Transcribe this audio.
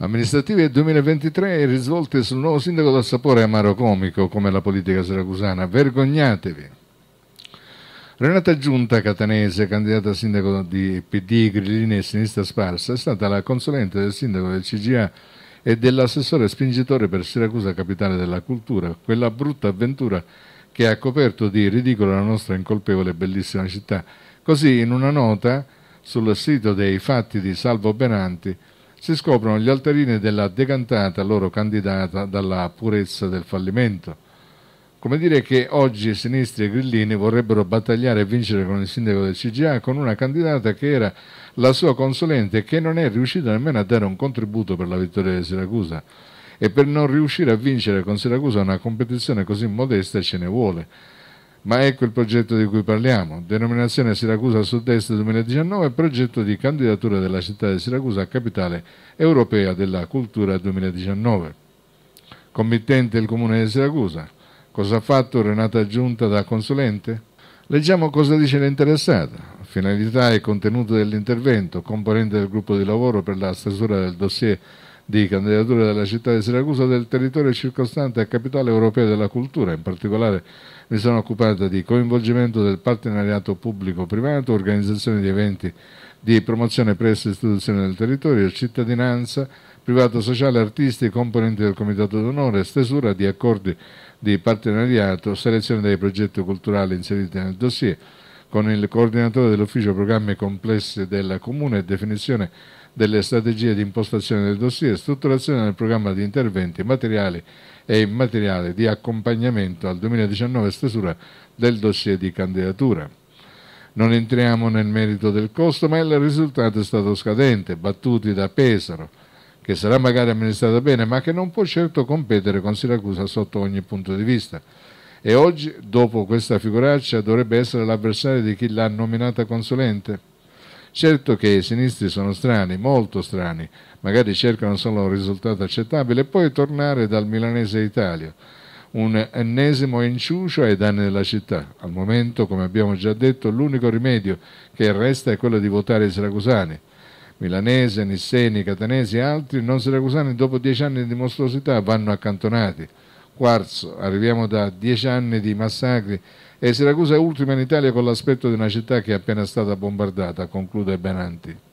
amministrative 2023 e risvolte sul nuovo sindaco dal sapore amaro comico come la politica siracusana. Vergognatevi! Renata Giunta Catanese, candidata a sindaco di PD, Grillini e Sinistra Sparsa, è stata la consulente del sindaco del CGA e dell'assessore spingitore per Siracusa capitale della cultura, quella brutta avventura che ha coperto di ridicolo la nostra incolpevole e bellissima città. Così in una nota sul sito dei fatti di Salvo Benanti si scoprono gli altarini della decantata loro candidata dalla purezza del fallimento. Come dire che oggi Sinistri e Grillini vorrebbero battagliare e vincere con il sindaco del CGA con una candidata che era la sua consulente e che non è riuscita nemmeno a dare un contributo per la vittoria di Siracusa. E per non riuscire a vincere con Siracusa una competizione così modesta ce ne vuole ma ecco il progetto di cui parliamo. Denominazione Siracusa Sud-Est 2019, progetto di candidatura della città di Siracusa a capitale europea della cultura 2019. Committente il comune di Siracusa. Cosa ha fatto Renata Giunta da consulente? Leggiamo cosa dice l'interessata. Finalità e contenuto dell'intervento, componente del gruppo di lavoro per la stesura del dossier di candidatura della città di Siracusa del territorio circostante a capitale europea della cultura. In particolare mi sono occupata di coinvolgimento del partenariato pubblico-privato, organizzazione di eventi di promozione presso istituzioni del territorio, cittadinanza, privato sociale, artisti, componenti del comitato d'onore, stesura di accordi di partenariato, selezione dei progetti culturali inseriti nel dossier con il coordinatore dell'ufficio programmi complessi della Comune e definizione delle strategie di impostazione del dossier, strutturazione del programma di interventi materiali e immateriali di accompagnamento al 2019 stesura del dossier di candidatura. Non entriamo nel merito del costo, ma il risultato è stato scadente, battuti da Pesaro, che sarà magari amministrata bene, ma che non può certo competere con Siracusa sotto ogni punto di vista e oggi, dopo questa figuraccia, dovrebbe essere l'avversario di chi l'ha nominata consulente? Certo che i sinistri sono strani, molto strani, magari cercano solo un risultato accettabile e poi tornare dal milanese Italia. Un ennesimo inciucio ai danni della città. Al momento, come abbiamo già detto, l'unico rimedio che resta è quello di votare i siracusani. Milanese, Nisseni, Catanesi e altri non siracusani dopo dieci anni di mostruosità vanno accantonati Quarzo, arriviamo da dieci anni di massacri e Siracusa è ultima in Italia con l'aspetto di una città che è appena stata bombardata, conclude Benanti.